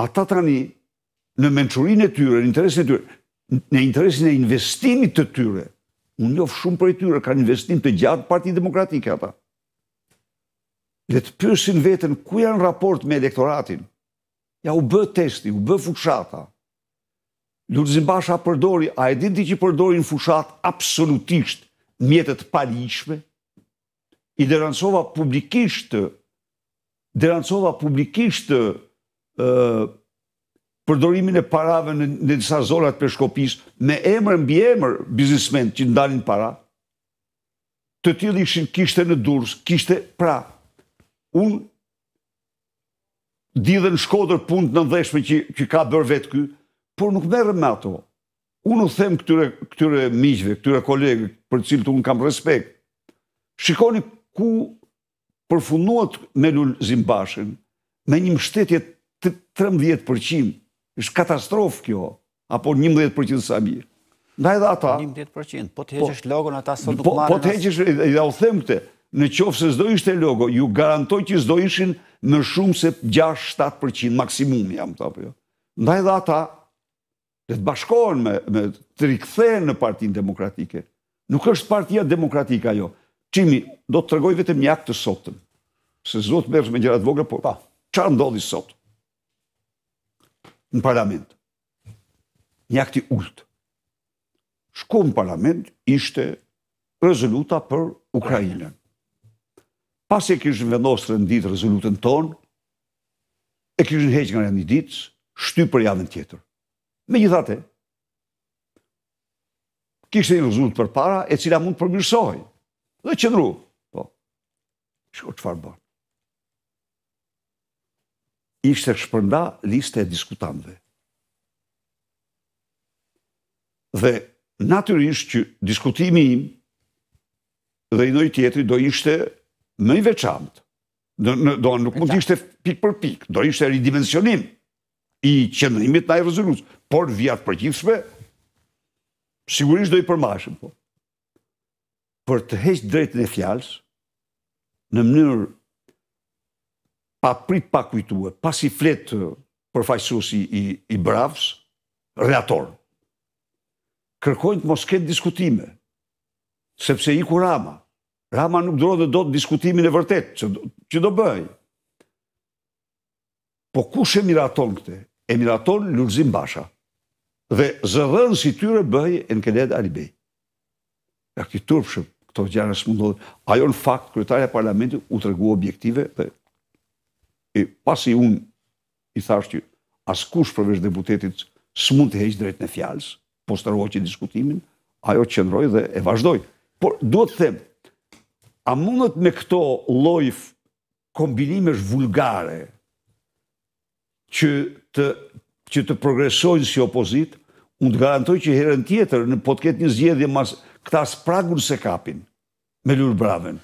ata tani në menqurin e tyre, në interesin e tyre, në interesin e investimit të tyre, unë njofë shumë për e tyre, ka investim të gjatë parti demokratike ata. Dhe të pyrësin vetën, ku janë raport me elektoratin? Ja u bë testi, u bë fushata. Lurë Basha përdori, a e dinti që përdori në fushat absolutisht mjetët palishme, i deransova publikisht, deransova publikisht përdorimin e parave në, në disa zonat për Shkopis, me emër mbi emër biznismen që ndalin para, të tjilë ishin kishte në durës, kishte pra, unë didhe në shkodër punë të nëndeshme që, që ka bërë vetë këj, por nuk merë me ato. Unë u them këtyre, këtyre miqve, këtyre kolegë, për cilë të unë kam respekt. Shikoni ku përfunuat me Lull Zimbashin, me një mështetje 13%, është katastrofë kjo, apo 11% sa mirë. Ndaj edhe ata... 11%, po të heqësh po, logo në ata së duke po, marë... Po të heqësh, edhe o them këte, në qofë se zdo ishte logo, ju garantoj që zdo ishin në shumë se 6-7% maksimum jam të apë jo. Na edhe ata, dhe të bashkohen me, me të rikëthejnë në partin demokratike. Nuk është partia demokratika jo. Qimi, do të tërgoj vetëm një aktë të sotëm. Se zdo të mërës me gjerat vogre, po... Pa. Qarë ndodhi sotë? në parlament. Një akti ullët. Shku në parlament ishte rezoluta për Ukrajinën. Pas e kishën vendosë rëndit rezolutën tonë, e kishën heqë nga një ditë, shty për javën tjetër. Me një dhate, kishën një rezolutë për para, e cila mund përmirësoj. Dhe qëndru, po, shko që farë bërë ishte shpërnda liste e diskutantëve. Dhe natyrisht që diskutimi im dhe i nëjë tjetëri do ishte më i veçant. Do, do nuk mund ishte pik për pik, do ishte ridimensionim i qëndrimit në e rezolus, por vjatë përgjithshme, sigurisht do i përmashëm, po. Për të heqë drejtën e fjallës, në mënyrë pa prit pa kujtue, pa si flet përfajsus i i Bravs, relator. Kërkojnë të mos ketë diskutime, sepse i ku Rama. Rama nuk dro të do të diskutimin e vërtet, që do, bëjë. do bëj. Po kush e miraton këte? E miraton Lulzim Basha. Dhe zërën si tyre bëj e në këndet Alibej. Ja këti turpshëm, këto gjarës mundodhë. Ajo në fakt, kryetarja parlamentit u të regu objektive dhe e pasi unë i thashtë që askush përveç deputetit së mund të heqë drejt në fjallës, po së të që diskutimin, ajo të dhe e vazhdojë. Por, duhet të them, a mundët me këto lojf kombinimesh vulgare që të, që të progresojnë si opozit, unë të garantoj që herën tjetër në potket një zjedhje mas këta spragun se kapin me lurë braven.